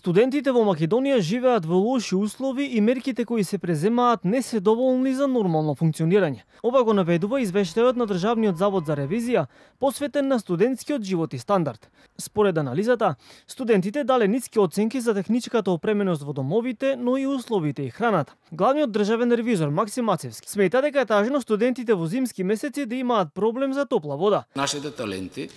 Студентите во Македонија живеат во лоши услови и мерките кои се преземаат не се доволни за нормално функционирање. Ова го наведува извештајот на Државниот завод за ревизија, посветен на студентскиот живот и стандард. Според анализата, студентите дале ниски оценки за техничката опременост во домовите, но и условите и храната. Главниот државен ревизор Максим Мацевски смета дека е тажно студентите во зимски месеци да имаат проблем за топла вода. Нашите таленти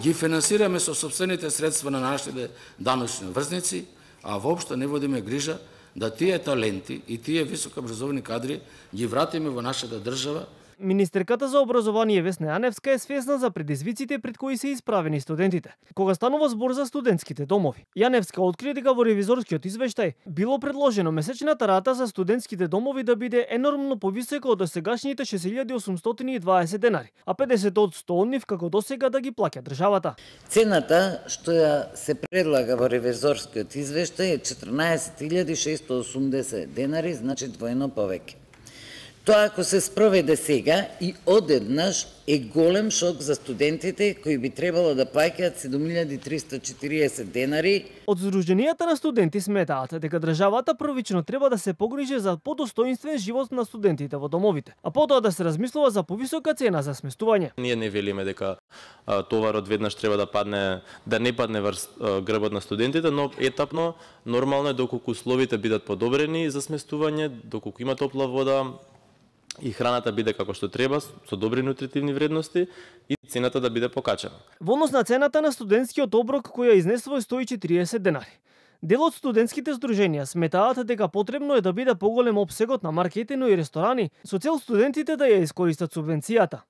ги финансираме со собствените средства на нашите даношни врзници, а воопшто не водиме грижа да тие таленти и тие високообразовани кадри ги вратиме во нашата држава Министерката за образование Весна Јаневска е свесна за предизвиците пред кои се исправени студентите. Кога станува збор за студентските домови, Јаневска откри дека во ревизорскиот извештај било предложено месечната рата за студентските домови да биде енормно повисока од досегашните 6820 денари, а 50 од 100 од нив како досега да ги плаќа државата. Цената што ја се предлага во ревизорскиот извештај е 14.680 денари, значи двојно повеќе. Тоа ако се спроведе сега и одеднаш е голем шок за студентите кои би требало да плаќаат 7340 денари. Од Сдруженијата на студенти сметаат дека државата првично треба да се погрижи за подостоинствен живот на студентите во домовите, а потоа да се размислува за повисока цена за сместување. Ние не велиме дека а, товарот веднаш треба да падне да не падне врз грбот на студентите, но етапно нормално е доколку условите бидат подобрени за сместување, доколку има топла вода, и храната биде како што треба, со добри нутритивни вредности и цената да биде покачена. Во однос на цената на студентскиот оброк кој ја изнесува 140 денари. Дел од студентските здруженија сметаат дека потребно е да биде поголем обсегот на маркетино и ресторани со цел студентите да ја искористат субвенцијата.